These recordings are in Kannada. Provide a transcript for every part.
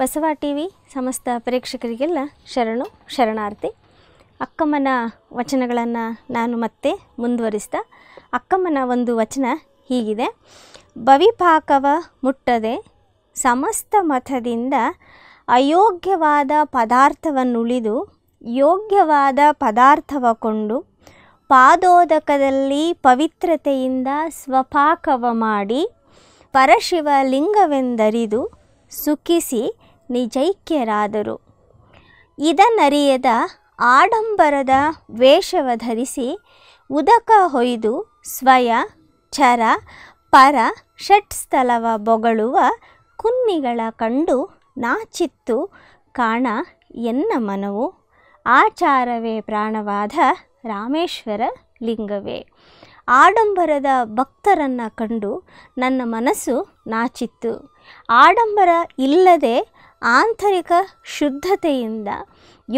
ಬಸವ ಟಿ ವಿ ಸಮಸ್ತ ಪ್ರೇಕ್ಷಕರಿಗೆಲ್ಲ ಶರಣು ಶರಣಾರ್ಥಿ ಅಕ್ಕಮ್ಮನ ವಚನಗಳನ್ನು ನಾನು ಮತ್ತೆ ಮುಂದುವರಿಸ್ತಾ ಅಕ್ಕಮ್ಮನ ಒಂದು ವಚನ ಹೀಗಿದೆ ಭವಿಪಾಕವ ಮುಟ್ಟದೆ ಸಮಸ್ತ ಮತದಿಂದ ಅಯೋಗ್ಯವಾದ ಪದಾರ್ಥವನ್ನುಳಿದು ಯೋಗ್ಯವಾದ ಪದಾರ್ಥವ ಕೊಂಡು ಪಾದೋದಕದಲ್ಲಿ ಪವಿತ್ರತೆಯಿಂದ ಸ್ವಪಾಕವ ಮಾಡಿ ಪರಶಿವ ಲಿಂಗವೆಂದರಿದು ಸುಖಿಸಿ ನಿಜೈಕ್ಯರಾದರು ಇದನ್ನರಿಯದ ಆಡಂಬರದ ವೇಷವ ಧರಿಸಿ ಉದಕ ಹೊಯ್ದು ಸ್ವಯ ಚರ ಪರ ಷಟ್ ಷಟ್ಸ್ಥಲವ ಬೊಗಳುವ ಕುನ್ನಿಗಳ ಕಂಡು ನಾಚಿತ್ತು ಕಾಣ ಎನ್ನ ಮನವು ಆಚಾರವೇ ಪ್ರಾಣವಾದ ರಾಮೇಶ್ವರ ಲಿಂಗವೇ ಆಡಂಬರದ ಭಕ್ತರನ್ನು ಕಂಡು ನನ್ನ ಮನಸ್ಸು ನಾಚಿತ್ತು ಆಡಂಬರ ಇಲ್ಲದೆ ಆಂತರಿಕ ಶುದ್ಧತೆಯಿಂದ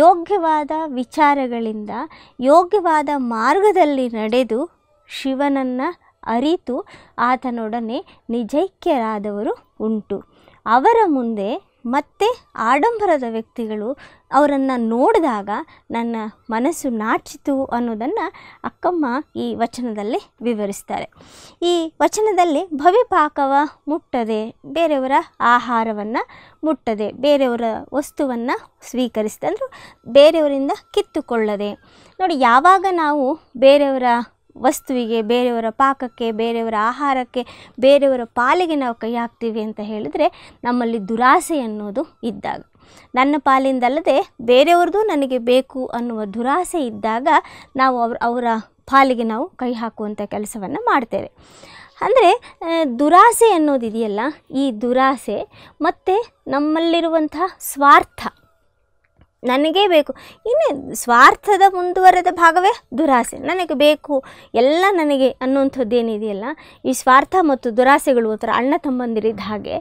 ಯೋಗ್ಯವಾದ ವಿಚಾರಗಳಿಂದ ಯೋಗ್ಯವಾದ ಮಾರ್ಗದಲ್ಲಿ ನಡೆದು ಶಿವನನ್ನು ಅರಿತು ಆತನೊಡನೆ ನಿಜೈಕ್ಯರಾದವರು ಉಂಟು ಅವರ ಮುಂದೆ ಮತ್ತು ಆಡಂಬರದ ವ್ಯಕ್ತಿಗಳು ಅವರನ್ನು ನೋಡಿದಾಗ ನನ್ನ ಮನಸ್ಸು ನಾಚಿತು ಅನ್ನೋದನ್ನು ಅಕ್ಕಮ್ಮ ಈ ವಚನದಲ್ಲಿ ವಿವರಿಸ್ತಾರೆ ಈ ವಚನದಲ್ಲಿ ಭವಿಪಾಕವ ಮುಟ್ಟದೆ ಬೇರೆಯವರ ಆಹಾರವನ್ನು ಮುಟ್ಟದೆ ಬೇರೆಯವರ ವಸ್ತುವನ್ನು ಸ್ವೀಕರಿಸಿದೆ ಬೇರೆಯವರಿಂದ ಕಿತ್ತುಕೊಳ್ಳದೆ ನೋಡಿ ಯಾವಾಗ ನಾವು ಬೇರೆಯವರ ವಸ್ತುವಿಗೆ ಬೇರೆಯವರ ಪಾಕಕ್ಕೆ ಬೇರೆಯವರ ಆಹಾರಕ್ಕೆ ಬೇರೆಯವರ ಪಾಲಿಗೆ ನಾವು ಕೈ ಹಾಕ್ತೀವಿ ಅಂತ ಹೇಳಿದರೆ ನಮ್ಮಲ್ಲಿ ದುರಾಸೆ ಅನ್ನೋದು ಇದ್ದಾಗ ನನ್ನ ಪಾಲಿಂದಲ್ಲದೆ ಬೇರೆಯವ್ರದ್ದು ನನಗೆ ಬೇಕು ಅನ್ನುವ ದುರಾಸೆ ಇದ್ದಾಗ ನಾವು ಅವ್ರ ಅವರ ಪಾಲಿಗೆ ನಾವು ಕೈ ಹಾಕುವಂಥ ಕೆಲಸವನ್ನು ಮಾಡ್ತೇವೆ ಅಂದರೆ ದುರಾಸೆ ಅನ್ನೋದಿದೆಯಲ್ಲ ಈ ದುರಾಸೆ ಮತ್ತು ನಮ್ಮಲ್ಲಿರುವಂಥ ಸ್ವಾರ್ಥ ನನಗೇ ಬೇಕು ಇನ್ನು ಸ್ವಾರ್ಥದ ಮುಂದುವರೆದ ಭಾಗವೇ ದುರಾಸೆ ನನಗೆ ಬೇಕು ಎಲ್ಲ ನನಗೆ ಏನಿದೆಯಲ್ಲ ಈ ಸ್ವಾರ್ಥ ಮತ್ತು ದುರಾಸೆಗಳು ಒಂಥರ ಅಣ್ಣ ತಮ್ಮಂದಿರಿದ್ದ ಹಾಗೆ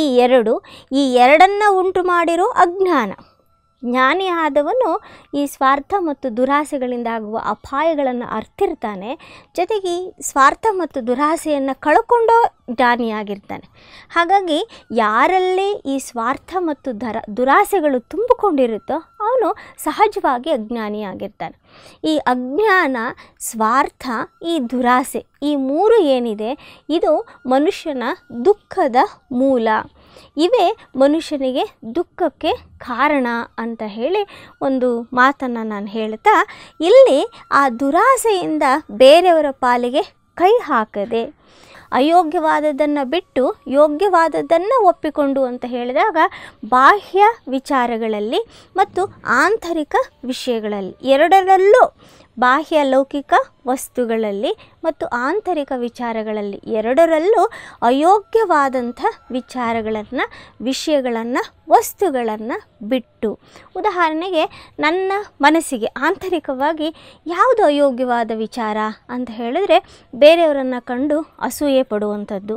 ಈ ಎರಡು ಈ ಎರಡನ್ನು ಉಂಟು ಮಾಡಿರೋ ಅಜ್ಞಾನ ಜ್ಞಾನಿ ಆದವನು ಈ ಸ್ವಾರ್ಥ ಮತ್ತು ದುರಾಸೆಗಳಿಂದ ಆಗುವ ಅಪಾಯಗಳನ್ನು ಅರ್ತಿರ್ತಾನೆ ಜೊತೆಗೆ ಸ್ವಾರ್ಥ ಮತ್ತು ದುರಾಸೆಯನ್ನು ಕಳ್ಕೊಂಡೋ ಜ್ಞಾನಿಯಾಗಿರ್ತಾನೆ ಹಾಗಾಗಿ ಯಾರಲ್ಲಿ ಈ ಸ್ವಾರ್ಥ ಮತ್ತು ದರ ದುರಾಸೆಗಳು ತುಂಬಿಕೊಂಡಿರುತ್ತೋ ಅವನು ಸಹಜವಾಗಿ ಅಜ್ಞಾನಿಯಾಗಿರ್ತಾನೆ ಈ ಅಜ್ಞಾನ ಸ್ವಾರ್ಥ ಈ ದುರಾಸೆ ಈ ಮೂರು ಏನಿದೆ ಇದು ಮನುಷ್ಯನ ದುಃಖದ ಮೂಲ ಇವೇ ಮನುಷ್ಯನಿಗೆ ದುಃಖಕ್ಕೆ ಕಾರಣ ಅಂತ ಹೇಳಿ ಒಂದು ಮಾತನ್ನು ನಾನು ಹೇಳ್ತಾ ಇಲ್ಲಿ ಆ ದುರಾಸೆಯಿಂದ ಬೇರೆಯವರ ಪಾಲಿಗೆ ಕೈ ಹಾಕದೆ ಅಯೋಗ್ಯವಾದದ್ದನ್ನು ಬಿಟ್ಟು ಯೋಗ್ಯವಾದದ್ದನ್ನು ಒಪ್ಪಿಕೊಂಡು ಅಂತ ಹೇಳಿದಾಗ ಬಾಹ್ಯ ವಿಚಾರಗಳಲ್ಲಿ ಮತ್ತು ಆಂತರಿಕ ವಿಷಯಗಳಲ್ಲಿ ಎರಡರಲ್ಲೂ ಬಾಹ್ಯ ಲೌಕಿಕ ವಸ್ತುಗಳಲ್ಲಿ ಮತ್ತು ಆಂತರಿಕ ವಿಚಾರಗಳಲ್ಲಿ ಎರಡರಲ್ಲೂ ಅಯೋಗ್ಯವಾದಂಥ ವಿಚಾರಗಳನ್ನು ವಿಷಯಗಳನ್ನು ವಸ್ತುಗಳನ್ನು ಬಿಟ್ಟು ಉದಾಹರಣೆಗೆ ನನ್ನ ಮನಸ್ಸಿಗೆ ಆಂತರಿಕವಾಗಿ ಯಾವುದು ಅಯೋಗ್ಯವಾದ ವಿಚಾರ ಅಂತ ಹೇಳಿದ್ರೆ ಬೇರೆಯವರನ್ನು ಕಂಡು ಅಸೂಯೆ ಪಡುವಂಥದ್ದು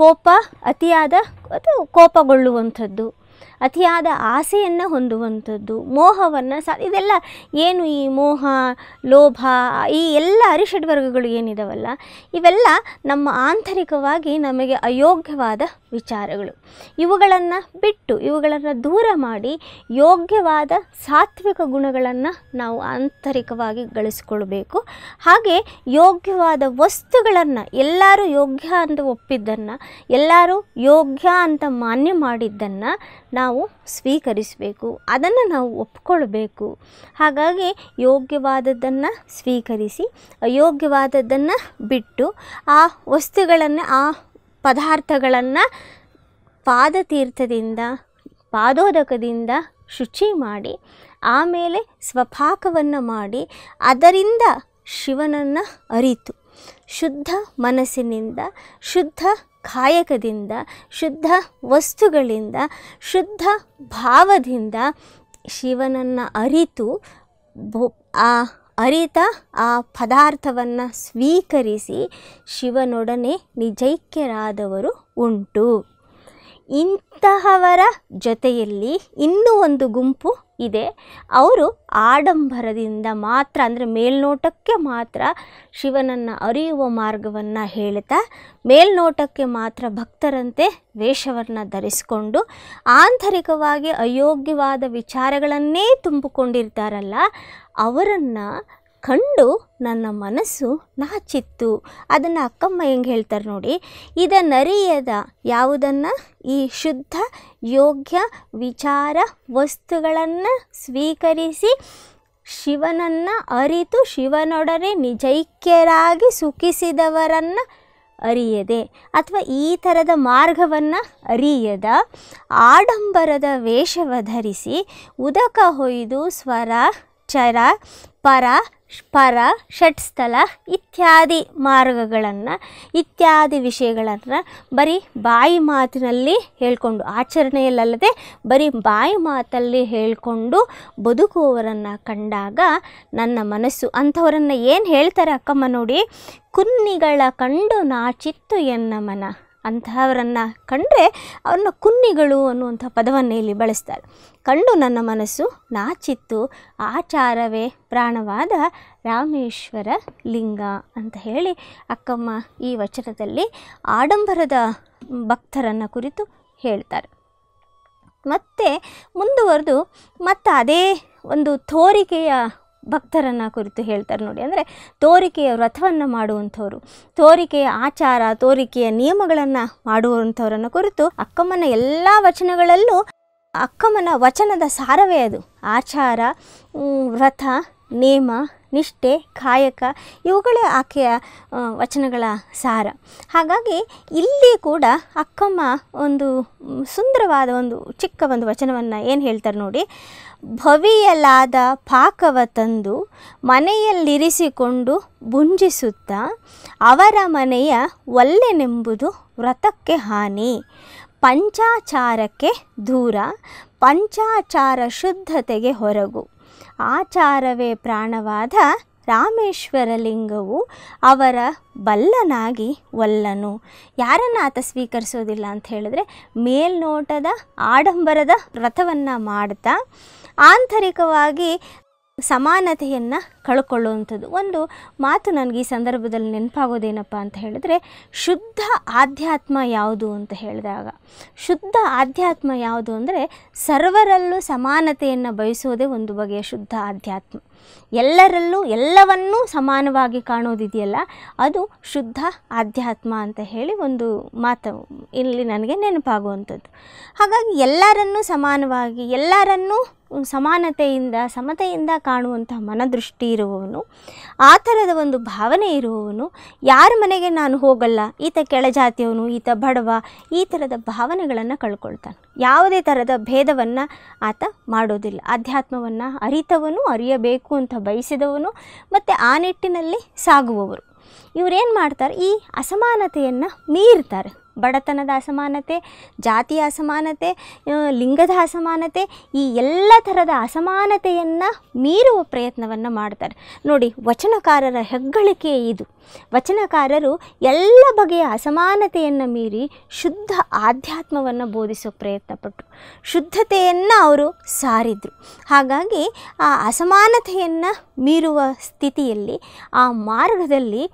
ಕೋಪ ಅತಿಯಾದ ಅಥವಾ ಕೋಪಗೊಳ್ಳುವಂಥದ್ದು ಅತಿಯಾದ ಆಸೆಯನ್ನು ಹೊಂದುವಂಥದ್ದು ಮೋಹವನ್ನು ಸ ಇದೆಲ್ಲ ಏನು ಈ ಮೋಹ ಲೋಭ ಈ ಎಲ್ಲ ಅರಿಷಡ್ವರ್ಗಗಳು ಏನಿದಾವಲ್ಲ ಇವೆಲ್ಲ ನಮ್ಮ ಆಂತರಿಕವಾಗಿ ನಮಗೆ ಅಯೋಗ್ಯವಾದ ವಿಚಾರಗಳು ಇವುಗಳನ್ನು ಬಿಟ್ಟು ಇವುಗಳನ್ನು ದೂರ ಮಾಡಿ ಯೋಗ್ಯವಾದ ಸಾತ್ವಿಕ ಗುಣಗಳನ್ನು ನಾವು ಆಂತರಿಕವಾಗಿ ಗಳಿಸ್ಕೊಳ್ಬೇಕು ಹಾಗೆ ಯೋಗ್ಯವಾದ ವಸ್ತುಗಳನ್ನು ಎಲ್ಲರೂ ಯೋಗ್ಯ ಅಂತ ಒಪ್ಪಿದ್ದನ್ನು ಎಲ್ಲರೂ ಯೋಗ್ಯ ಅಂತ ಮಾನ್ಯ ಮಾಡಿದ್ದನ್ನು ನಾವು ನಾವು ಸ್ವೀಕರಿಸಬೇಕು ಅದನ್ನು ನಾವು ಒಪ್ಕೊಳ್ಬೇಕು ಹಾಗಾಗಿ ಯೋಗ್ಯವಾದದ್ದನ್ನು ಸ್ವೀಕರಿಸಿ ಅಯೋಗ್ಯವಾದದ್ದನ್ನು ಬಿಟ್ಟು ಆ ವಸ್ತುಗಳನ್ನು ಆ ಪದಾರ್ಥಗಳನ್ನು ಪಾದತೀರ್ಥದಿಂದ ಪಾದೋದಕದಿಂದ ಶುಚಿ ಮಾಡಿ ಆಮೇಲೆ ಸ್ವಪಾಕವನ್ನು ಮಾಡಿ ಅದರಿಂದ ಶಿವನನ್ನು ಅರಿತು ಶುದ್ಧ ಮನಸ್ಸಿನಿಂದ ಶುದ್ಧ ಕಾಯಕದಿಂದ ಶುದ್ಧ ವಸ್ತುಗಳಿಂದ ಶುದ್ಧ ಭಾವದಿಂದ ಶಿವನನ್ನು ಅರಿತು ಭೋ ಆ ಅರಿತ ಆ ಪದಾರ್ಥವನ್ನು ಸ್ವೀಕರಿಸಿ ಶಿವನೊಡನೆ ನಿಜೈಕ್ಯರಾದವರು ಉಂಟು ಇಂತಹವರ ಜೊತೆಯಲ್ಲಿ ಇನ್ನೂ ಒಂದು ಗುಂಪು ಇದೆ ಅವರು ಆಡಂಬರದಿಂದ ಮಾತ್ರ ಅಂದರೆ ಮೇಲ್ನೋಟಕ್ಕೆ ಮಾತ್ರ ಶಿವನನ್ನು ಅರಿಯುವ ಮಾರ್ಗವನ್ನು ಹೇಳ್ತಾ ಮೇಲ್ನೋಟಕ್ಕೆ ಮಾತ್ರ ಭಕ್ತರಂತೆ ವೇಷವನ್ನು ಧರಿಸಿಕೊಂಡು ಆಂತರಿಕವಾಗಿ ಅಯೋಗ್ಯವಾದ ವಿಚಾರಗಳನ್ನೇ ತುಂಬಿಕೊಂಡಿರ್ತಾರಲ್ಲ ಅವರನ್ನು ಕಂಡು ನನ್ನ ಮನಸ್ಸು ನಾಚಿತ್ತು ಅದನ್ನು ಅಕ್ಕಮ್ಮ ಹೆಂಗೆ ಹೇಳ್ತಾರೆ ನೋಡಿ ಇದನ್ನರಿಯದ ಯಾವುದನ್ನು ಈ ಶುದ್ಧ ಯೋಗ್ಯ ವಿಚಾರ ವಸ್ತುಗಳನ್ನು ಸ್ವೀಕರಿಸಿ ಶಿವನನ್ನು ಅರಿತು ಶಿವನೊಡನೆ ನಿಜೈಕ್ಯರಾಗಿ ಸುಖಿಸಿದವರನ್ನು ಅರಿಯದೆ ಅಥವಾ ಈ ಥರದ ಮಾರ್ಗವನ್ನು ಅರಿಯದ ಆಡಂಬರದ ವೇಷವ ಧರಿಸಿ ಉದಕ ಹೊಯ್ದು ಸ್ವರ ಚರ ಪರ ಪರ ಷಟ್ಸ್ಥಲ ಇತ್ಯಾದಿ ಮಾರ್ಗಗಳನ್ನು ಇತ್ಯಾದಿ ವಿಷಯಗಳನ್ನು ಬರೀ ಬಾಯಿ ಮಾತಿನಲ್ಲಿ ಹೇಳ್ಕೊಂಡು ಆಚರಣೆಯಲ್ಲದೆ ಬರೀ ಬಾಯಿ ಮಾತಲ್ಲಿ ಹೇಳಿಕೊಂಡು ಬದುಕುವವರನ್ನು ಕಂಡಾಗ ನನ್ನ ಮನಸ್ಸು ಅಂಥವರನ್ನು ಏನು ಹೇಳ್ತಾರೆ ಅಕ್ಕಮ್ಮ ನೋಡಿ ಕುನ್ನಿಗಳ ಕಂಡು ನಾಚಿತ್ತು ಎನ್ನ ಮನ ಅಂತಹವರನ್ನು ಕಂಡರೆ ಅವ್ರನ್ನ ಕುನ್ನಿಗಳು ಅನ್ನುವಂಥ ಪದವನ್ನು ಇಲ್ಲಿ ಬಳಸ್ತಾರೆ ಕಂಡು ನನ್ನ ಮನಸ್ಸು ನಾಚಿತ್ತು ಆಚಾರವೇ ಪ್ರಾಣವಾದ ರಾಮೇಶ್ವರ ಲಿಂಗ ಅಂತ ಹೇಳಿ ಅಕ್ಕಮ್ಮ ಈ ವಚನದಲ್ಲಿ ಆಡಂಬರದ ಭಕ್ತರನ್ನು ಕುರಿತು ಹೇಳ್ತಾರೆ ಮತ್ತು ಮುಂದುವರೆದು ಮತ್ತು ಅದೇ ಒಂದು ತೋರಿಕೆಯ ಭಕ್ತರನ್ನು ಕುರಿತು ಹೇಳ್ತಾರೆ ನೋಡಿ ಅಂದರೆ ತೋರಿಕೆಯ ವ್ರತವನ್ನು ಮಾಡುವಂಥವ್ರು ತೋರಿಕೆಯ ಆಚಾರ ತೋರಿಕೆಯ ನಿಯಮಗಳನ್ನು ಮಾಡುವಂಥವರನ್ನು ಕುರಿತು ಅಕ್ಕಮ್ಮನ ಎಲ್ಲ ವಚನಗಳಲ್ಲೂ ಅಕ್ಕಮ್ಮನ ವಚನದ ಸಾರವೇ ಅದು ಆಚಾರ ವ್ರತ ನೇಮ ನಿಷ್ಠೆ ಕಾಯಕ ಇವುಗಳೇ ಆಕೆಯ ವಚನಗಳ ಸಾರ ಹಾಗಾಗಿ ಇಲ್ಲಿ ಕೂಡ ಅಕ್ಕಮ್ಮ ಒಂದು ಸುಂದರವಾದ ಒಂದು ಚಿಕ್ಕ ಒಂದು ವಚನವನ್ನು ಏನು ಹೇಳ್ತಾರೆ ನೋಡಿ ಭವಿಯಲಾದ ಪಾಕವ ತಂದು ಮನೆಯಲ್ಲಿರಿಸಿಕೊಂಡು ಭುಂಜಿಸುತ್ತ ಅವರ ಮನೆಯ ಒಲ್ಲೆನೆಂಬುದು ವ್ರತಕ್ಕೆ ಹಾನಿ ಪಂಚಾಚಾರಕ್ಕೆ ದೂರ ಪಂಚಾಚಾರ ಶುದ್ಧತೆಗೆ ಹೊರಗು ಆಚಾರವೇ ಪ್ರಾಣವಾದ ರಾಮೇಶ್ವರಲಿಂಗವು ಅವರ ಬಲ್ಲನಾಗಿ ಒಲ್ಲನು ಯಾರನ್ನು ಆತ ಸ್ವೀಕರಿಸೋದಿಲ್ಲ ಅಂತ ಹೇಳಿದ್ರೆ ಮೇಲ್ನೋಟದ ಆಡಂಬರದ ವ್ರತವನ್ನು ಮಾಡ್ತಾ ಆಂತರಿಕವಾಗಿ ಸಮಾನತೆಯನ್ನು ಕಳ್ಕೊಳ್ಳುವಂಥದ್ದು ಒಂದು ಮಾತು ನನಗೆ ಈ ಸಂದರ್ಭದಲ್ಲಿ ನೆನಪಾಗೋದೇನಪ್ಪ ಅಂತ ಹೇಳಿದ್ರೆ ಶುದ್ಧ ಆಧ್ಯಾತ್ಮ ಯಾವುದು ಅಂತ ಹೇಳಿದಾಗ ಶುದ್ಧ ಆಧ್ಯಾತ್ಮ ಯಾವುದು ಅಂದರೆ ಸರ್ವರಲ್ಲೂ ಸಮಾನತೆಯನ್ನು ಬಯಸೋದೇ ಒಂದು ಬಗೆಯ ಶುದ್ಧ ಆಧ್ಯಾತ್ಮ ಎಲ್ಲರಲ್ಲೂ ಎಲ್ಲವನ್ನೂ ಸಮಾನವಾಗಿ ಕಾಣೋದಿದೆಯಲ್ಲ ಅದು ಶುದ್ಧ ಆಧ್ಯಾತ್ಮ ಅಂತ ಹೇಳಿ ಒಂದು ಮಾತು ಇಲ್ಲಿ ನನಗೆ ನೆನಪಾಗುವಂಥದ್ದು ಹಾಗಾಗಿ ಎಲ್ಲರನ್ನೂ ಸಮಾನವಾಗಿ ಎಲ್ಲರನ್ನೂ ಸಮಾನತೆಯಿಂದ ಸಮತೆಯಿಂದ ಕಾಣುವಂಥ ಮನದೃಷ್ಟಿ ಇರುವವನು ಆ ಥರದ ಒಂದು ಭಾವನೆ ಇರುವವನು ಯಾರ ಮನೆಗೆ ನಾನು ಹೋಗಲ್ಲ ಈತ ಕೆಳಜಾತಿಯವನು ಈತ ಬಡವ ಈ ಥರದ ಭಾವನೆಗಳನ್ನು ಕಳ್ಕೊಳ್ತಾನೆ ಯಾವುದೇ ಥರದ ಭೇದವನ್ನು ಆತ ಮಾಡೋದಿಲ್ಲ ಆಧ್ಯಾತ್ಮವನ್ನು ಅರಿತವನು ಅರಿಯಬೇಕು ಅಂತ ಬಯಸಿದವನು ಮತ್ತು ಆ ನಿಟ್ಟಿನಲ್ಲಿ ಸಾಗುವವರು ಇವರೇನು ಮಾಡ್ತಾರೆ ಈ ಅಸಮಾನತೆಯನ್ನು ಮೀರ್ತಾರೆ ಬಡತನದ ಅಸಮಾನತೆ ಜಾತಿಯ ಅಸಮಾನತೆ ಲಿಂಗದ ಅಸಮಾನತೆ ಈ ಎಲ್ಲ ಥರದ ಅಸಮಾನತೆಯನ್ನು ಮೀರುವ ಪ್ರಯತ್ನವನ್ನು ಮಾಡ್ತಾರೆ ನೋಡಿ ವಚನಕಾರರ ಹೆಗ್ಗಳಿಕೆ ಇದು ವಚನಕಾರರು ಎಲ್ಲ ಬಗೆಯ ಅಸಮಾನತೆಯನ್ನು ಮೀರಿ ಶುದ್ಧ ಆಧ್ಯಾತ್ಮವನ್ನು ಬೋಧಿಸೋ ಪ್ರಯತ್ನಪಟ್ಟರು ಶುದ್ಧತೆಯನ್ನು ಅವರು ಸಾರಿದರು ಹಾಗಾಗಿ ಆ ಅಸಮಾನತೆಯನ್ನು ಮೀರುವ ಸ್ಥಿತಿಯಲ್ಲಿ ಆ ಮಾರ್ಗದಲ್ಲಿ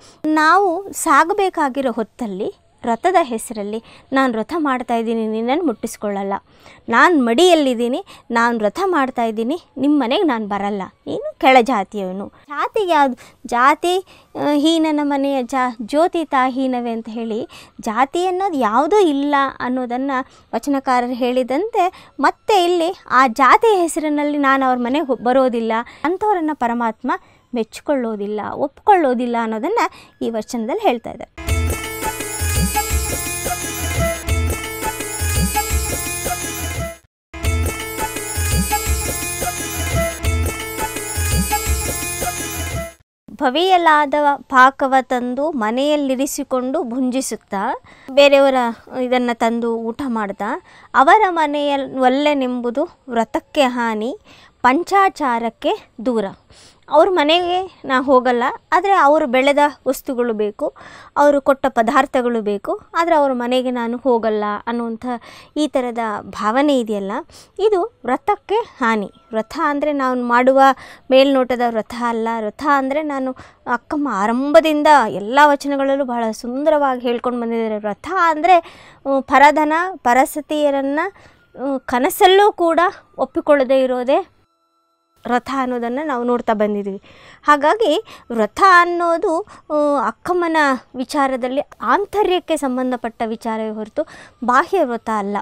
ನಾವು ಸಾಗಬೇಕಾಗಿರೋ ಹೊತ್ತಲ್ಲಿ ರಥದ ಹೆಸರಲ್ಲಿ ನಾನು ಮಾಡ್ತಾ ಇದ್ದೀನಿ ನಿನ್ನನ್ನು ಮುಟ್ಟಿಸ್ಕೊಳ್ಳಲ್ಲ ನಾನು ಮಡಿಯಲ್ಲಿದ್ದೀನಿ ನಾನು ವ್ರತ ಇದ್ದೀನಿ ನಿಮ್ಮ ಮನೆಗೆ ನಾನು ಬರಲ್ಲ ನೀನು ಜಾತಿಯವನು ಜಾತಿಗೆ ಯಾವುದು ಜಾತಿ ಹೀನನ ಮನೆಯ ಜಾ ಜ್ಯೋತಿ ತಾಹೀನವೇ ಅಂತ ಹೇಳಿ ಜಾತಿ ಅನ್ನೋದು ಯಾವುದೂ ಇಲ್ಲ ಅನ್ನೋದನ್ನು ವಚನಕಾರರು ಹೇಳಿದಂತೆ ಮತ್ತೆ ಇಲ್ಲಿ ಆ ಜಾತಿಯ ಹೆಸರಿನಲ್ಲಿ ನಾನು ಅವ್ರ ಮನೆಗೆ ಬರೋದಿಲ್ಲ ಅಂಥವರನ್ನು ಪರಮಾತ್ಮ ಮೆಚ್ಚಿಕೊಳ್ಳೋದಿಲ್ಲ ಒಪ್ಕೊಳ್ಳೋದಿಲ್ಲ ಅನ್ನೋದನ್ನು ಈ ವಚನದಲ್ಲಿ ಹೇಳ್ತಾ ಇದ್ದಾರೆ ಪವಿಯಲ್ಲಾದವ ಪಾಕವ ತಂದು ಮನೆಯಲ್ಲಿರಿಸಿಕೊಂಡು ಭುಂಜಿಸುತ್ತಾ ಬೇರೆಯವರ ಇದನ್ನು ತಂದು ಊಟ ಮಾಡ್ದ ಅವರ ಮನೆಯ ಒಲ್ಲೆನೆಂಬುದು ವ್ರತಕ್ಕೆ ಹಾನಿ ಪಂಚಾಚಾರಕ್ಕೆ ದೂರ ಅವ್ರ ಮನೆಗೆ ನಾ ಹೋಗಲ್ಲ ಆದರೆ ಅವರು ಬೆಳೆದ ವಸ್ತುಗಳು ಬೇಕು ಅವರು ಕೊಟ್ಟ ಪದಾರ್ಥಗಳು ಬೇಕು ಆದರೆ ಅವ್ರ ಮನೆಗೆ ನಾನು ಹೋಗಲ್ಲ ಅನ್ನುವಂಥ ಈ ಥರದ ಭಾವನೆ ಇದೆಯಲ್ಲ ಇದು ವ್ರತಕ್ಕೆ ಹಾನಿ ವ್ರತ ಅಂದರೆ ನಾನು ಮಾಡುವ ಮೇಲ್ನೋಟದ ವ್ರತ ಅಲ್ಲ ವ್ರತ ಅಂದರೆ ನಾನು ಅಕ್ಕಮ್ಮ ಆರಂಭದಿಂದ ಎಲ್ಲ ವಚನಗಳಲ್ಲೂ ಬಹಳ ಸುಂದರವಾಗಿ ಹೇಳ್ಕೊಂಡು ಬಂದಿದ್ದಾರೆ ವ್ರತ ಅಂದರೆ ಪರಧನ ಪರಸತಿಯರನ್ನು ಕನಸಲ್ಲೂ ಕೂಡ ಒಪ್ಪಿಕೊಳ್ಳದೇ ಇರೋದೇ ರಥ ಅನ್ನೋದನ್ನು ನಾವು ನೋಡ್ತಾ ಬಂದಿದ್ದೀವಿ ಹಾಗಾಗಿ ವ್ರತ ಅನ್ನೋದು ಅಕ್ಕಮ್ಮನ ವಿಚಾರದಲ್ಲಿ ಆಂತರ್ಯಕ್ಕೆ ಸಂಬಂಧಪಟ್ಟ ವಿಚಾರವೇ ಹೊರತು ಬಾಹ್ಯ ವ್ರತ ಅಲ್ಲ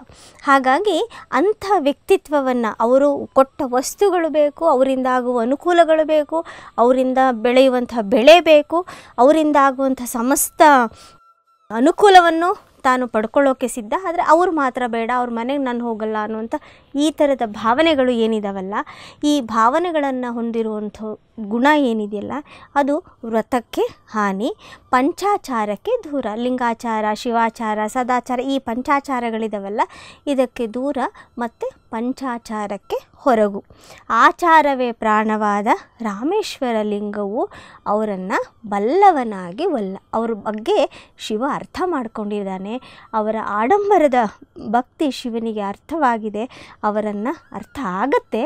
ಹಾಗಾಗಿ ಅಂಥ ವ್ಯಕ್ತಿತ್ವವನ್ನು ಅವರು ಕೊಟ್ಟ ವಸ್ತುಗಳು ಬೇಕು ಅವರಿಂದ ಆಗುವ ಅನುಕೂಲಗಳು ಬೇಕು ಅವರಿಂದ ಬೆಳೆಯುವಂಥ ಬೆಳೆ ಬೇಕು ಅವರಿಂದ ಆಗುವಂಥ ಸಮಸ್ತ ಅನುಕೂಲವನ್ನು ತಾನು ಪಡ್ಕೊಳ್ಳೋಕೆ ಸಿದ್ಧ ಆದರೆ ಅವ್ರು ಮಾತ್ರ ಬೇಡ ಅವ್ರ ಮನೆಗೆ ನಾನು ಹೋಗಲ್ಲ ಅನ್ನುವಂಥ ಈ ಥರದ ಭಾವನೆಗಳು ಏನಿದಾವಲ್ಲ ಈ ಭಾವನೆಗಳನ್ನು ಹೊಂದಿರುವಂಥ ಗುಣ ಏನಿದೆಯಲ್ಲ ಅದು ವ್ರತಕ್ಕೆ ಹಾನಿ ಪಂಚಾಚಾರಕ್ಕೆ ದೂರ ಲಿಂಗಾಚಾರ ಶಿವಾಚಾರ ಸದಾಚಾರ ಈ ಪಂಚಾಚಾರಗಳಿದಾವಲ್ಲ ಇದಕ್ಕೆ ದೂರ ಮತ್ತು ಪಂಚಾಚಾರಕ್ಕೆ ಹೊರಗು ಆಚಾರವೇ ಪ್ರಾಣವಾದ ರಾಮೇಶ್ವರ ಲಿಂಗವು ಅವರನ್ನು ಬಲ್ಲವನಾಗಿ ಒಲ್ಲ ಅವ್ರ ಬಗ್ಗೆ ಶಿವ ಅರ್ಥ ಮಾಡಿಕೊಂಡಿದ್ದಾನೆ ಅವರ ಆಡಂಬರದ ಭಕ್ತಿ ಶಿವನಿಗೆ ಅರ್ಥವಾಗಿದೆ ಅವರನ್ನು ಅರ್ಥ ಆಗತ್ತೆ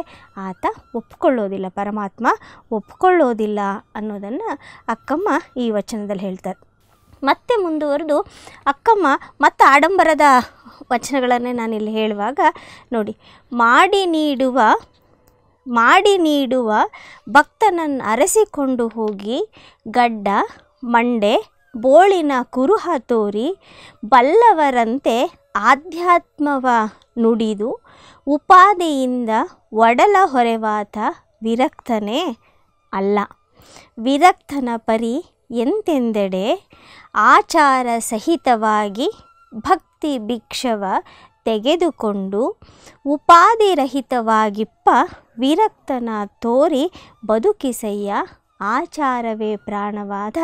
ಆತ ಒಪ್ಕೊಳ್ಳೋದಿಲ್ಲ ಪರಮಾತ್ಮ ಒಪ್ಕೊಳ್ಳೋದಿಲ್ಲ ಅನ್ನೋದನ್ನು ಅಕ್ಕಮ್ಮ ಈ ವಚನದಲ್ಲಿ ಹೇಳ್ತಾರೆ ಮತ್ತೆ ಮುಂದುವರೆದು ಅಕ್ಕಮ್ಮ ಮತ್ತು ಆಡಂಬರದ ವಚನಗಳನ್ನೇ ನಾನಿಲ್ಲಿ ಹೇಳುವಾಗ ನೋಡಿ ಮಾಡಿ ನೀಡುವ ಮಾಡಿ ನೀಡುವ ಭಕ್ತನನ್ನು ಅರಸಿಕೊಂಡು ಹೋಗಿ ಗಡ್ಡ ಮಂಡೆ ಬೋಳಿನ ಕುರುಹ ತೋರಿ ಬಲ್ಲವರಂತೆ ಆಧ್ಯಾತ್ಮವ ನುಡಿದು ಉಪಾಧಿಯಿಂದ ಒಡಲ ಹೊರೆವಾದ ವಿರಕ್ತನೇ ಅಲ್ಲ ವಿರಕ್ತನ ಪರಿ ಎಂತೆಂದೆಡೆ ಆಚಾರ ಸಹಿತವಾಗಿ ಭಕ್ತಿ ಭಿಕ್ಷವ ತೆಗೆದುಕೊಂಡು ಉಪಾಧಿರಹಿತವಾಗಿಪ್ಪ ವಿರಕ್ತನ ತೋರಿ ಬದುಕಿಸಯ್ಯ ಆಚಾರವೇ ಪ್ರಾಣವಾದ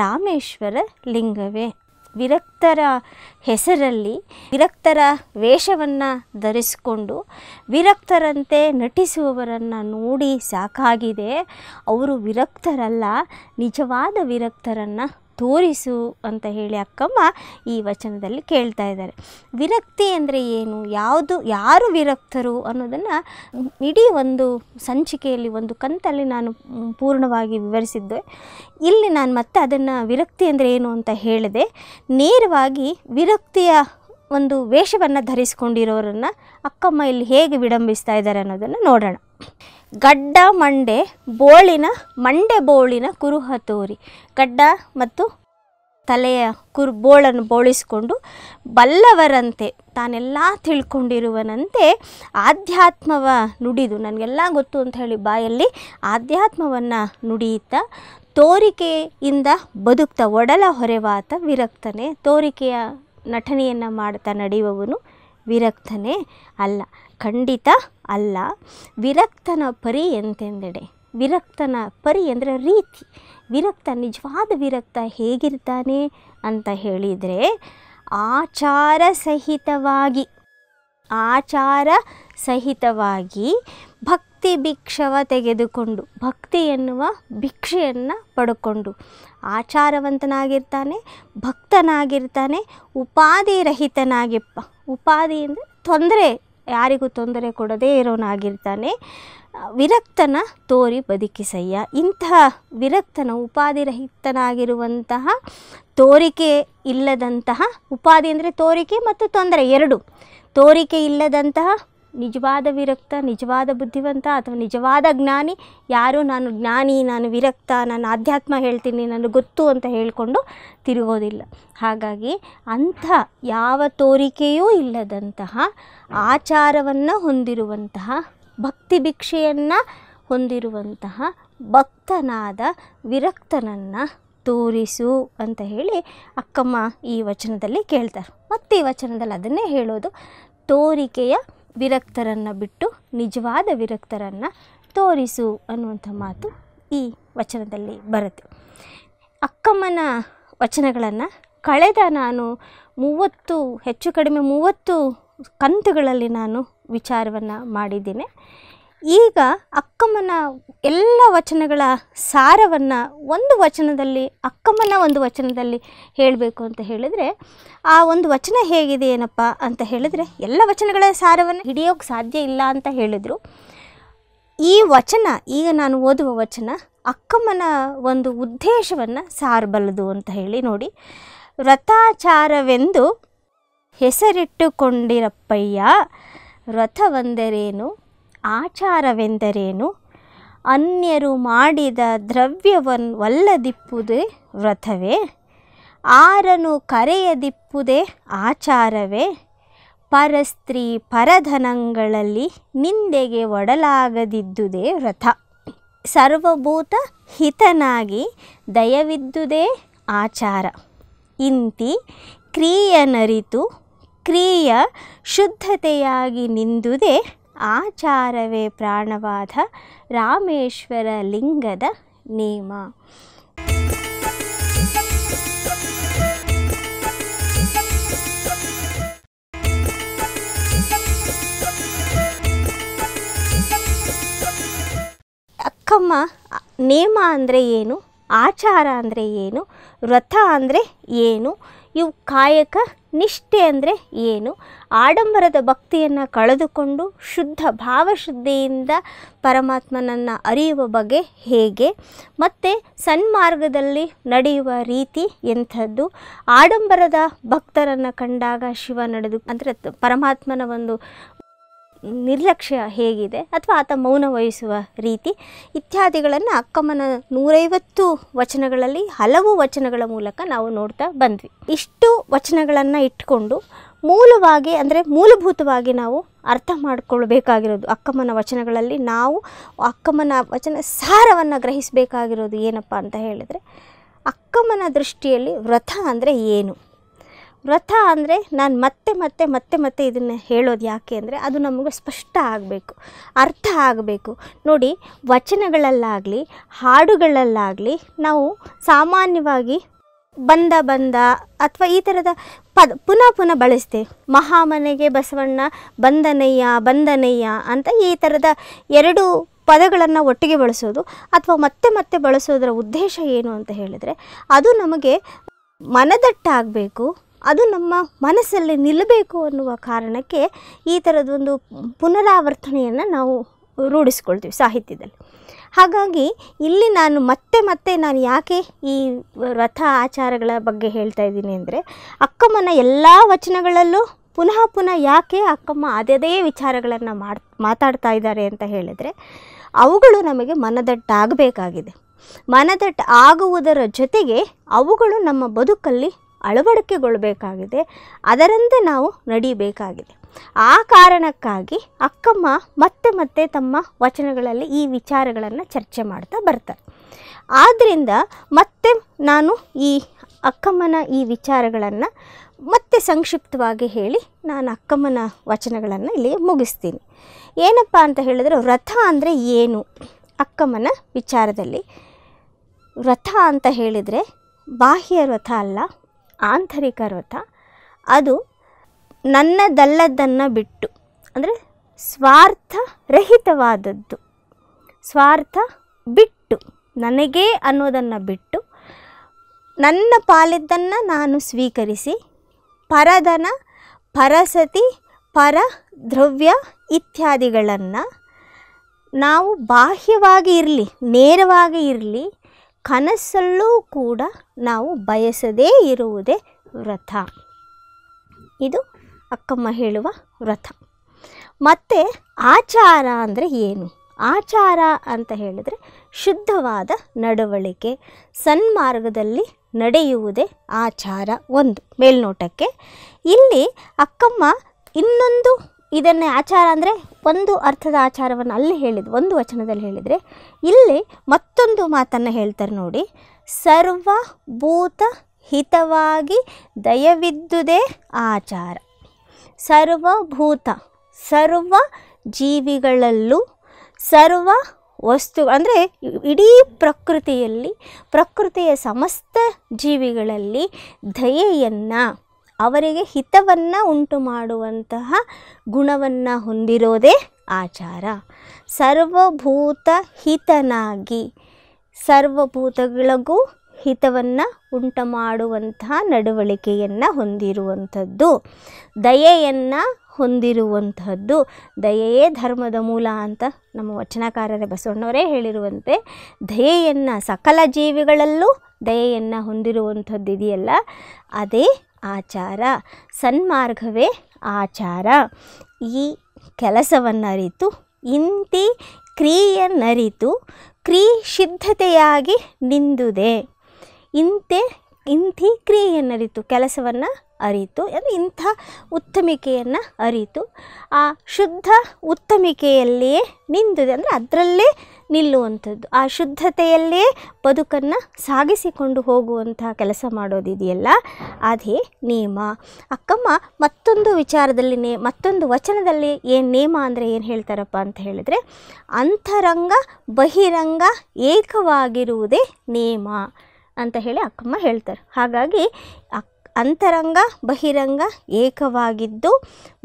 ರಾಮೇಶ್ವರ ಲಿಂಗವೇ ವಿರಕ್ತರ ಹೆಸರಲ್ಲಿ ವಿರಕ್ತರ ವೇಷವನ್ನು ಧರಿಸಿಕೊಂಡು ವಿರಕ್ತರಂತೆ ನಟಿಸುವವರನ್ನು ನೋಡಿ ಸಾಕಾಗಿದೆ ಅವರು ವಿರಕ್ತರಲ್ಲ ನಿಜವಾದ ವಿರಕ್ತರನ್ನು ತೋರಿಸು ಅಂತ ಹೇಳಿ ಅಕ್ಕಮ್ಮ ಈ ವಚನದಲ್ಲಿ ಕೇಳ್ತಾ ಇದ್ದಾರೆ ವಿರಕ್ತಿ ಅಂದರೆ ಏನು ಯಾವುದು ಯಾರು ವಿರಕ್ತರು ಅನ್ನೋದನ್ನು ಇಡೀ ಒಂದು ಸಂಚಿಕೆಯಲ್ಲಿ ಒಂದು ಕಂತಲ್ಲಿ ನಾನು ಪೂರ್ಣವಾಗಿ ವಿವರಿಸಿದ್ದೆ ಇಲ್ಲಿ ನಾನು ಮತ್ತೆ ಅದನ್ನು ವಿರಕ್ತಿ ಅಂದರೆ ಏನು ಅಂತ ಹೇಳಿದೆ ನೇರವಾಗಿ ವಿರಕ್ತಿಯ ಒಂದು ವೇಷವನ್ನು ಧರಿಸಿಕೊಂಡಿರೋರನ್ನು ಅಕ್ಕಮ್ಮ ಇಲ್ಲಿ ಹೇಗೆ ವಿಡಂಬಿಸ್ತಾ ಇದ್ದಾರೆ ಅನ್ನೋದನ್ನು ನೋಡೋಣ ಗಡ್ಡ ಮಂಡೆ ಬೋಳಿನ ಮಂಡೆ ಬೋಳಿನ ಕುರುಹ ತೋರಿ ಗಡ್ಡ ಮತ್ತು ತಲೆಯ ಕುರು ಬೋಳನ್ನು ಬೋಳಿಸಿಕೊಂಡು ಬಲ್ಲವರಂತೆ ತಾನೆಲ್ಲ ತಿಳ್ಕೊಂಡಿರುವನಂತೆ ಆಧ್ಯಾತ್ಮವ ನುಡಿದು ನನಗೆಲ್ಲ ಗೊತ್ತು ಅಂತ ಹೇಳಿ ಬಾಯಲ್ಲಿ ಆಧ್ಯಾತ್ಮವನ್ನು ನುಡಿಯುತ್ತಾ ತೋರಿಕೆಯಿಂದ ಬದುಕ್ತಾ ಒಡಲ ಹೊರೆವಾತ ವಿರಕ್ತನೆ ತೋರಿಕೆಯ ನಟನೆಯನ್ನು ಮಾಡ್ತಾ ನಡೆಯುವವನು ವಿರಕ್ತನೇ ಅಲ್ಲ ಖಂಡಿತ ಅಲ್ಲ ವಿರಕ್ತನ ಪರಿ ಎಂತೆಂದೆಡೆ ವಿರಕ್ತನ ಪರಿ ಅಂದರೆ ರೀತಿ ವಿರಕ್ತ ನಿಜವಾದ ವಿರಕ್ತ ಹೇಗಿರ್ತಾನೆ ಅಂತ ಹೇಳಿದರೆ ಆಚಾರ ಸಹಿತವಾಗಿ ಆಚಾರ ಸಹಿತವಾಗಿ ಭಕ್ತಿ ಭಿಕ್ಷವ ತೆಗೆದುಕೊಂಡು ಭಕ್ತಿ ಎನ್ನುವ ಭಿಕ್ಷೆಯನ್ನು ಪಡ್ಕೊಂಡು ಆಚಾರವಂತನಾಗಿರ್ತಾನೆ ಭಕ್ತನಾಗಿರ್ತಾನೆ ಉಪಾಧಿರಹಿತನಾಗಿಪ್ಪ ಉಪಾಧಿ ಅಂದರೆ ತೊಂದರೆ ಯಾರಿಗೂ ತೊಂದರೆ ಕೊಡದೇ ಇರೋನಾಗಿರ್ತಾನೆ ವಿರಕ್ತನ ತೋರಿ ಬದುಕಿಸಯ್ಯ ಇಂತಹ ವಿರಕ್ತನ ಉಪಾಧಿರಹಿತನಾಗಿರುವಂತಹ ತೋರಿಕೆ ಇಲ್ಲದಂತಹ ಉಪಾಧಿ ಅಂದರೆ ತೋರಿಕೆ ಮತ್ತು ತೊಂದರೆ ಎರಡು ತೋರಿಕೆ ಇಲ್ಲದಂತಹ ನಿಜವಾದ ವಿರಕ್ತ ನಿಜವಾದ ಬುದ್ಧಿವಂತ ಅಥವಾ ನಿಜವಾದ ಜ್ಞಾನಿ ಯಾರು ನಾನು ಜ್ಞಾನಿ ನಾನು ವಿರಕ್ತ ನಾನು ಆಧ್ಯಾತ್ಮ ಹೇಳ್ತೀನಿ ನನಗೆ ಗೊತ್ತು ಅಂತ ಹೇಳಿಕೊಂಡು ತಿರುಗೋದಿಲ್ಲ ಹಾಗಾಗಿ ಅಂಥ ಯಾವ ತೋರಿಕೆಯೂ ಇಲ್ಲದಂತಹ ಆಚಾರವನ್ನು ಹೊಂದಿರುವಂತಹ ಭಕ್ತಿ ಭಿಕ್ಷೆಯನ್ನು ಹೊಂದಿರುವಂತಹ ಭಕ್ತನಾದ ವಿರಕ್ತನನ್ನು ತೋರಿಸು ಅಂತ ಹೇಳಿ ಅಕ್ಕಮ್ಮ ಈ ವಚನದಲ್ಲಿ ಕೇಳ್ತಾರೆ ಮತ್ತು ಈ ವಚನದಲ್ಲಿ ಅದನ್ನೇ ಹೇಳೋದು ತೋರಿಕೆಯ ವಿರಕ್ತರನ್ನು ಬಿಟ್ಟು ನಿಜವಾದ ವಿರಕ್ತರನ್ನು ತೋರಿಸು ಅನ್ನುವಂಥ ಮಾತು ಈ ವಚನದಲ್ಲಿ ಬರುತ್ತೆ ಅಕ್ಕಮ್ಮನ ವಚನಗಳನ್ನು ಕಳೆದ ನಾನು ಮೂವತ್ತು ಹೆಚ್ಚು ಕಡಿಮೆ ಮೂವತ್ತು ಕಂತುಗಳಲ್ಲಿ ನಾನು ವಿಚಾರವನ್ನು ಮಾಡಿದ್ದೀನಿ ಈಗ ಅಕ್ಕಮ್ಮನ ಎಲ್ಲ ವಚನಗಳ ಸಾರವನ್ನು ಒಂದು ವಚನದಲ್ಲಿ ಅಕ್ಕಮ್ಮನ ಒಂದು ವಚನದಲ್ಲಿ ಹೇಳಬೇಕು ಅಂತ ಹೇಳಿದರೆ ಆ ಒಂದು ವಚನ ಹೇಗಿದೆ ಏನಪ್ಪ ಅಂತ ಹೇಳಿದರೆ ಎಲ್ಲ ವಚನಗಳ ಸಾರವನ್ನು ಹಿಡಿಯೋಕ್ಕೆ ಸಾಧ್ಯ ಇಲ್ಲ ಅಂತ ಹೇಳಿದರು ಈ ವಚನ ಈಗ ನಾನು ಓದುವ ವಚನ ಅಕ್ಕಮ್ಮನ ಒಂದು ಉದ್ದೇಶವನ್ನು ಸಾರಬಲ್ಲದು ಅಂತ ಹೇಳಿ ನೋಡಿ ವ್ರತಾಚಾರವೆಂದು ಹೆಸರಿಟ್ಟುಕೊಂಡಿರಪ್ಪಯ್ಯ ವ್ರತವೆಂದರೇನು ಆಚಾರವೆಂದರೇನು ಅನ್ಯರು ಮಾಡಿದ ದ್ರವ್ಯವನ್ನು ವ್ರತವೇ ಆರನು ಕರೆಯದಿಪ್ಪುದೇ ಆಚಾರವೇ ಪರಸ್ತ್ರೀ ಪರಧನಗಳಲ್ಲಿ ನಿಂದೆಗೆ ಒಡಲಾಗದಿದ್ದುದೇ ವ್ರತ ಸರ್ವಭೂತ ಹಿತನಾಗಿ ದಯವಿದ್ದುದೇ ಆಚಾರ ಇಂತಿ ಕ್ರಿಯನರಿತು ಕ್ರಿಯ ಶುದ್ಧತೆಯಾಗಿ ನಿಂದುದೇ ಆಚಾರವೇ ಪ್ರಾಣವಾದ ರಾಮೇಶ್ವರ ಲಿಂಗದ ನೇಮ ಅಕ್ಕಮ್ಮ ನೇಮ ಅಂದರೆ ಏನು ಆಚಾರ ಅಂದರೆ ಏನು ವ್ರತ ಅಂದರೆ ಏನು ಇವು ಕಾಯಕ ನಿಷ್ಠೆ ಅಂದರೆ ಏನು ಆಡಂಬರದ ಭಕ್ತಿಯನ್ನು ಕಳೆದುಕೊಂಡು ಶುದ್ಧ ಭಾವಶುದ್ಧಿಯಿಂದ ಪರಮಾತ್ಮನನ್ನು ಅರಿಯುವ ಬಗೆ ಹೇಗೆ ಮತ್ತು ಸನ್ಮಾರ್ಗದಲ್ಲಿ ನಡೆಯುವ ರೀತಿ ಎಂಥದ್ದು ಆಡಂಬರದ ಭಕ್ತರನ್ನು ಕಂಡಾಗ ಶಿವ ನಡೆದು ಅಂದರೆ ಪರಮಾತ್ಮನ ಒಂದು ನಿರ್ಲಕ್ಷ್ಯ ಹೇಗಿದೆ ಅಥವಾ ಆತ ಮೌನ ವಹಿಸುವ ರೀತಿ ಇತ್ಯಾದಿಗಳನ್ನು ಅಕ್ಕಮ್ಮನ ನೂರೈವತ್ತು ವಚನಗಳಲ್ಲಿ ಹಲವು ವಚನಗಳ ಮೂಲಕ ನಾವು ನೋಡ್ತಾ ಬಂದ್ವಿ ಇಷ್ಟು ವಚನಗಳನ್ನು ಇಟ್ಕೊಂಡು ಮೂಲವಾಗಿ ಅಂದರೆ ಮೂಲಭೂತವಾಗಿ ನಾವು ಅರ್ಥ ಮಾಡಿಕೊಳ್ಬೇಕಾಗಿರೋದು ಅಕ್ಕಮ್ಮನ ವಚನಗಳಲ್ಲಿ ನಾವು ಅಕ್ಕಮ್ಮನ ವಚನ ಸಾರವನ್ನು ಗ್ರಹಿಸಬೇಕಾಗಿರೋದು ಏನಪ್ಪ ಅಂತ ಹೇಳಿದರೆ ಅಕ್ಕಮ್ಮನ ದೃಷ್ಟಿಯಲ್ಲಿ ವ್ರತ ಅಂದರೆ ಏನು ವ್ರತ ಅಂದರೆ ನಾನು ಮತ್ತೆ ಮತ್ತೆ ಮತ್ತೆ ಮತ್ತೆ ಇದನ್ನು ಹೇಳೋದು ಯಾಕೆ ಅಂದರೆ ಅದು ನಮಗೆ ಸ್ಪಷ್ಟ ಆಗಬೇಕು ಅರ್ಥ ಆಗಬೇಕು ನೋಡಿ ವಚನಗಳಲ್ಲಾಗಲಿ ಹಾಡುಗಳಲ್ಲಾಗಲಿ ನಾವು ಸಾಮಾನ್ಯವಾಗಿ ಬಂದ ಬಂದ ಅಥವಾ ಈ ಥರದ ಪದ ಪುನಃ ಪುನಃ ಬಳಸ್ತೇವೆ ಮಹಾಮನೆಗೆ ಬಸವಣ್ಣ ಬಂದನಯ್ಯ ಬಂದನಯ್ಯ ಅಂತ ಈ ಥರದ ಎರಡು ಪದಗಳನ್ನು ಒಟ್ಟಿಗೆ ಬಳಸೋದು ಅಥವಾ ಮತ್ತೆ ಮತ್ತೆ ಬಳಸೋದರ ಉದ್ದೇಶ ಏನು ಅಂತ ಹೇಳಿದರೆ ಅದು ನಮಗೆ ಮನದಟ್ಟಾಗಬೇಕು ಅದು ನಮ್ಮ ಮನಸ್ಸಲ್ಲಿ ನಿಲ್ಲಬೇಕು ಅನ್ನುವ ಕಾರಣಕ್ಕೆ ಈ ಥರದೊಂದು ಪುನರಾವರ್ತನೆಯನ್ನು ನಾವು ರೂಢಿಸ್ಕೊಳ್ತೀವಿ ಸಾಹಿತ್ಯದಲ್ಲಿ ಹಾಗಾಗಿ ಇಲ್ಲಿ ನಾನು ಮತ್ತೆ ಮತ್ತೆ ನಾನು ಯಾಕೆ ಈ ರಥ ಆಚಾರಗಳ ಬಗ್ಗೆ ಹೇಳ್ತಾ ಇದ್ದೀನಿ ಅಂದರೆ ಅಕ್ಕಮ್ಮನ ಎಲ್ಲ ವಚನಗಳಲ್ಲೂ ಪುನಃ ಪುನಃ ಯಾಕೆ ಅಕ್ಕಮ್ಮ ಅದೇ ವಿಚಾರಗಳನ್ನು ಮಾಡಿ ಮಾತಾಡ್ತಾ ಇದ್ದಾರೆ ಅಂತ ಹೇಳಿದರೆ ಅವುಗಳು ನಮಗೆ ಮನದಟ್ಟಾಗಬೇಕಾಗಿದೆ ಮನದಟ್ಟು ಆಗುವುದರ ಜೊತೆಗೆ ಅವುಗಳು ನಮ್ಮ ಬದುಕಲ್ಲಿ ಅಳವಡಿಕೆಗೊಳ್ಳಬೇಕಾಗಿದೆ ಅದರಂತೆ ನಾವು ನಡಿಬೇಕಾಗಿದೆ ಆ ಕಾರಣಕ್ಕಾಗಿ ಅಕ್ಕಮ್ಮ ಮತ್ತೆ ಮತ್ತೆ ತಮ್ಮ ವಚನಗಳಲ್ಲಿ ಈ ವಿಚಾರಗಳನ್ನು ಚರ್ಚೆ ಮಾಡ್ತಾ ಬರ್ತಾರೆ ಆದ್ದರಿಂದ ಮತ್ತೆ ನಾನು ಈ ಅಕ್ಕಮ್ಮನ ಈ ವಿಚಾರಗಳನ್ನು ಮತ್ತೆ ಸಂಕ್ಷಿಪ್ತವಾಗಿ ಹೇಳಿ ನಾನು ಅಕ್ಕಮ್ಮನ ವಚನಗಳನ್ನು ಇಲ್ಲಿ ಮುಗಿಸ್ತೀನಿ ಏನಪ್ಪ ಅಂತ ಹೇಳಿದ್ರೆ ರಥ ಅಂದರೆ ಏನು ಅಕ್ಕಮ್ಮನ ವಿಚಾರದಲ್ಲಿ ರಥ ಅಂತ ಹೇಳಿದರೆ ಬಾಹ್ಯ ರಥ ಅಲ್ಲ ಆಂತರಿಕ ವ್ರತ ಅದು ನನ್ನದಲ್ಲದನ್ನು ಬಿಟ್ಟು ಅಂದರೆ ಸ್ವಾರ್ಥ ರಹಿತವಾದದ್ದು ಸ್ವಾರ್ಥ ಬಿಟ್ಟು ನನಗೇ ಅನ್ನೋದನ್ನು ಬಿಟ್ಟು ನನ್ನ ಪಾಲಿದ್ದನ್ನು ನಾನು ಸ್ವೀಕರಿಸಿ ಪರಧನ ಪರಸತಿ ಪರ ದ್ರವ್ಯ ಇತ್ಯಾದಿಗಳನ್ನು ನಾವು ಬಾಹ್ಯವಾಗಿ ಇರಲಿ ನೇರವಾಗಿ ಇರಲಿ ಕನಸಲ್ಲೂ ಕೂಡ ನಾವು ಬಯಸದೇ ಇರುವುದೇ ವ್ರತ ಇದು ಅಕ್ಕಮ್ಮ ಹೇಳುವ ವ್ರತ ಮತ್ತು ಆಚಾರ ಅಂದರೆ ಏನು ಆಚಾರ ಅಂತ ಹೇಳಿದರೆ ಶುದ್ಧವಾದ ನಡವಳಿಕೆ ಸನ್ಮಾರ್ಗದಲ್ಲಿ ನಡೆಯುವುದೇ ಆಚಾರ ಒಂದು ಮೇಲ್ನೋಟಕ್ಕೆ ಇಲ್ಲಿ ಅಕ್ಕಮ್ಮ ಇನ್ನೊಂದು ಇದನ್ನೇ ಆಚಾರ ಅಂದರೆ ಒಂದು ಅರ್ಥದ ಆಚಾರವನ್ನು ಅಲ್ಲಿ ಹೇಳಿದ ಒಂದು ವಚನದಲ್ಲಿ ಹೇಳಿದರೆ ಇಲ್ಲಿ ಮತ್ತೊಂದು ಮಾತನ್ನು ಹೇಳ್ತಾರೆ ನೋಡಿ ಸರ್ವ ಭೂತ ಹಿತವಾಗಿ ದಯವಿದ್ದುದೇ ಆಚಾರ ಸರ್ವಭೂತ ಸರ್ವ ಜೀವಿಗಳಲ್ಲೂ ಸರ್ವ ವಸ್ತು ಅಂದರೆ ಇಡೀ ಪ್ರಕೃತಿಯಲ್ಲಿ ಪ್ರಕೃತಿಯ ಸಮಸ್ತ ಜೀವಿಗಳಲ್ಲಿ ದಯೆಯನ್ನು ಅವರಿಗೆ ಹಿತವನ್ನು ಉಂಟು ಮಾಡುವಂತಹ ಗುಣವನ್ನು ಹೊಂದಿರೋದೇ ಆಚಾರ ಸರ್ವಭೂತ ಹಿತನಾಗಿ ಸರ್ವಭೂತಗಳಿಗೂ ಹಿತವನ್ನು ಉಂಟು ಮಾಡುವಂತಹ ನಡವಳಿಕೆಯನ್ನು ಹೊಂದಿರುವಂಥದ್ದು ದಯೆಯನ್ನು ಹೊಂದಿರುವಂಥದ್ದು ದಯೆಯೇ ಧರ್ಮದ ಮೂಲ ಅಂತ ನಮ್ಮ ವಚನಕಾರರ ಬಸವಣ್ಣವರೇ ಹೇಳಿರುವಂತೆ ದಯೆಯನ್ನು ಸಕಲ ಜೀವಿಗಳಲ್ಲೂ ದಯೆಯನ್ನು ಹೊಂದಿರುವಂಥದ್ದು ಇದೆಯಲ್ಲ ಅದೇ ಆಚಾರ ಸನ್ಮಾರ್ಗವೇ ಆಚಾರ ಈ ಕೆಲಸವನ್ನರಿತು ಇಂತಿ ಕ್ರಿಯನ್ನರಿತು ಕ್ರೀ ಸಿದ್ಧತೆಯಾಗಿ ನಿಂದುದೆ ಇಂತೆ ಇಂತಿ ಕ್ರಿಯೆಯನ್ನರಿತು ಕೆಲಸವನ್ನು ಅರಿತು ಅಂದರೆ ಇಂಥ ಉತ್ತಮಿಕೆಯನ್ನು ಅರಿತು ಆ ಶುದ್ಧ ಉತ್ತಮಿಕೆಯಲ್ಲಿಯೇ ನಿಂದುದೆ ಅಂದರೆ ಅದರಲ್ಲೇ ನಿಲ್ಲುವಂಥದ್ದು ಆ ಶುದ್ಧತೆಯಲ್ಲೇ ಬದುಕನ್ನು ಸಾಗಿಸಿಕೊಂಡು ಹೋಗುವಂತಹ ಕೆಲಸ ಮಾಡೋದಿದೆಯಲ್ಲ ಅದೇ ನೇಮ ಅಕ್ಕಮ್ಮ ಮತ್ತೊಂದು ವಿಚಾರದಲ್ಲಿ ನೇ ಮತ್ತೊಂದು ವಚನದಲ್ಲಿ ಏನು ನೇಮ ಅಂದರೆ ಏನು ಹೇಳ್ತಾರಪ್ಪ ಅಂತ ಹೇಳಿದರೆ ಅಂತರಂಗ ಬಹಿರಂಗ ಏಕವಾಗಿರುವುದೇ ನೇಮ ಅಂತ ಹೇಳಿ ಅಕ್ಕಮ್ಮ ಹೇಳ್ತಾರೆ ಹಾಗಾಗಿ ಅಕ್ಕ ಅಂತರಂಗ ಬಹಿರಂಗ ಏಕವಾಗಿದ್ದು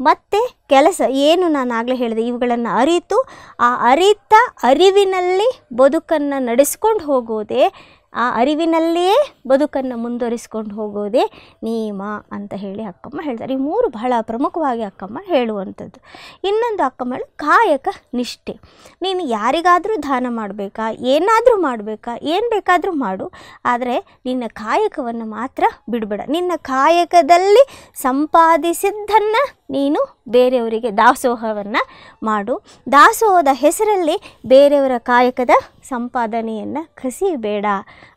ಮತ್ತೆ ಕೆಲಸ ಏನು ನಾನು ಆಗಲೇ ಹೇಳಿದೆ ಇವುಗಳನ್ನು ಅರಿತು ಆ ಅರಿತ ಅರಿವಿನಲ್ಲಿ ಬದುಕನ್ನು ನಡೆಸ್ಕೊಂಡು ಹೋಗೋದೇ ಆ ಅರಿವಿನಲ್ಲಿಯೇ ಬದುಕನ್ನು ಮುಂದುವರಿಸ್ಕೊಂಡು ಹೋಗೋದೇ ನಿಯಮ ಅಂತ ಹೇಳಿ ಅಕ್ಕಮ್ಮ ಹೇಳ್ತಾರೆ ಈ ಮೂರು ಬಹಳ ಪ್ರಮುಖವಾಗಿ ಅಕ್ಕಮ್ಮ ಹೇಳುವಂಥದ್ದು ಇನ್ನೊಂದು ಅಕ್ಕಮ್ಮ ಹೇಳಿ ಕಾಯಕ ನಿಷ್ಠೆ ನೀನು ಯಾರಿಗಾದರೂ ದಾನ ಮಾಡಬೇಕಾ ಏನಾದರೂ ಮಾಡಬೇಕಾ ಏನು ಬೇಕಾದರೂ ಮಾಡು ಆದರೆ ನಿನ್ನ ಕಾಯಕವನ್ನು ಮಾತ್ರ ಬಿಡಬೇಡ ನಿನ್ನ ಕಾಯಕದಲ್ಲಿ ಸಂಪಾದಿಸಿದ್ದನ್ನು ನೀನು ಬೇರೆಯವರಿಗೆ ದಾಸೋಹವನ್ನು ಮಾಡು ದಾಸೋಹದ ಹೆಸರಲ್ಲಿ ಬೇರೆಯವರ ಕಾಯಕದ ಸಂಪಾದನೆಯನ್ನು ಕಸಿಬೇಡ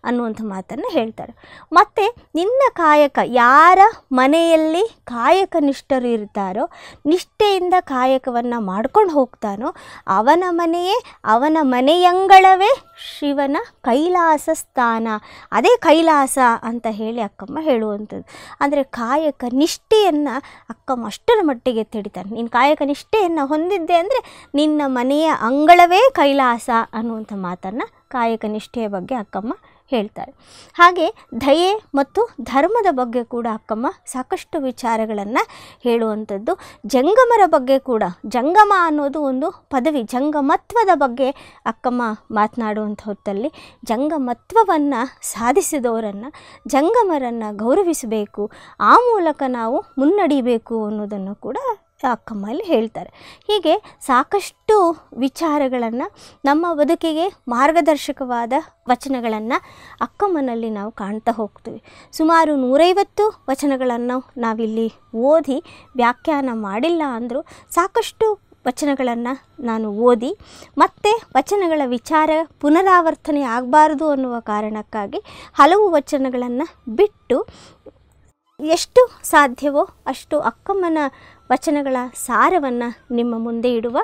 ಅನ್ನುವಂಥ ಮಾತನ್ನು ಹೇಳ್ತಾರೆ ಮತ್ತು ನಿನ್ನ ಕಾಯಕ ಯಾರ ಮನೆಯಲ್ಲಿ ಕಾಯಕ ನಿಷ್ಠರು ಇರ್ತಾರೋ ನಿಷ್ಠೆಯಿಂದ ಕಾಯಕವನ್ನು ಮಾಡ್ಕೊಂಡು ಹೋಗ್ತಾನೋ ಅವನ ಮನೆಯೇ ಅವನ ಮನೆಯಂಗಳವೇ ಶಿವನ ಕೈಲಾಸ ಸ್ಥಾನ ಅದೇ ಕೈಲಾಸ ಅಂತ ಹೇಳಿ ಅಕ್ಕಮ್ಮ ಹೇಳುವಂಥದ್ದು ಅಂದರೆ ಕಾಯಕ ನಿಷ್ಠೆಯನ್ನು ಅಕ್ಕಮ್ಮ ಅಷ್ಟರ ಮಟ್ಟಿಗೆ ತಿಳಿತಾನೆ ನೀನು ಕಾಯಕ ನಿಷ್ಠೆಯನ್ನು ಹೊಂದಿದ್ದೆ ಅಂದರೆ ನಿನ್ನ ಮನೆಯ ಅಂಗಳವೇ ಕೈಲಾಸ ಅನ್ನುವಂಥ ಮಾತನ್ನು ಕಾಯಕ ನಿಷ್ಠೆಯ ಬಗ್ಗೆ ಅಕ್ಕಮ್ಮ ಹೇಳ್ತಾರೆ ಹಾಗೆ ದಯೆ ಮತ್ತು ಧರ್ಮದ ಬಗ್ಗೆ ಕೂಡ ಅಕ್ಕಮ್ಮ ಸಾಕಷ್ಟು ವಿಚಾರಗಳನ್ನು ಹೇಳುವಂಥದ್ದು ಜಂಗಮರ ಬಗ್ಗೆ ಕೂಡ ಜಂಗಮ ಅನ್ನೋದು ಒಂದು ಪದವಿ ಜಂಗಮತ್ವದ ಬಗ್ಗೆ ಅಕ್ಕಮ್ಮ ಮಾತನಾಡುವಂಥ ಹೊತ್ತಲ್ಲಿ ಜಂಗಮತ್ವವನ್ನು ಸಾಧಿಸಿದವರನ್ನು ಜಂಗಮರನ್ನು ಗೌರವಿಸಬೇಕು ಆ ಮೂಲಕ ನಾವು ಮುನ್ನಡಿಬೇಕು ಅನ್ನೋದನ್ನು ಕೂಡ ಅಕ್ಕಮ್ಮಲ್ಲಿ ಹೇಳ್ತಾರೆ ಹೀಗೆ ಸಾಕಷ್ಟು ವಿಚಾರಗಳನ್ನು ನಮ್ಮ ಬದುಕಿಗೆ ಮಾರ್ಗದರ್ಶಕವಾದ ವಚನಗಳನ್ನು ಅಕ್ಕಮ್ಮನಲ್ಲಿ ನಾವು ಕಾಣ್ತಾ ಹೋಗ್ತೀವಿ ಸುಮಾರು ನೂರೈವತ್ತು ವಚನಗಳನ್ನು ನಾವಿಲ್ಲಿ ಓದಿ ವ್ಯಾಖ್ಯಾನ ಮಾಡಿಲ್ಲ ಅಂದರೂ ಸಾಕಷ್ಟು ವಚನಗಳನ್ನು ನಾನು ಓದಿ ಮತ್ತೆ ವಚನಗಳ ವಿಚಾರ ಪುನರಾವರ್ತನೆ ಆಗಬಾರ್ದು ಅನ್ನುವ ಕಾರಣಕ್ಕಾಗಿ ಹಲವು ವಚನಗಳನ್ನು ಬಿಟ್ಟು ಎಷ್ಟು ಸಾಧ್ಯವೋ ಅಷ್ಟು ಅಕ್ಕಮ್ಮನ ವಚನಗಳ ಸಾರವನ್ನು ನಿಮ್ಮ ಮುಂದೆ ಇಡುವ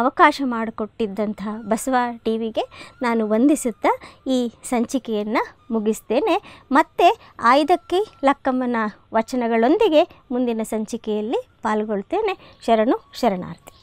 ಅವಕಾಶ ಮಾಡಿಕೊಟ್ಟಿದ್ದಂತಹ ಬಸವ ಟಿ ವಿಗೆ ನಾನು ವಂದಿಸುತ್ತಾ ಈ ಸಂಚಿಕೆಯನ್ನು ಮುಗಿಸ್ತೇನೆ ಮತ್ತೆ ಆಯ್ದಕ್ಕೆ ಲಕ್ಕಮ್ಮನ ವಚನಗಳೊಂದಿಗೆ ಮುಂದಿನ ಸಂಚಿಕೆಯಲ್ಲಿ ಪಾಲ್ಗೊಳ್ತೇನೆ ಶರಣು ಶರಣಾರ್ಥಿ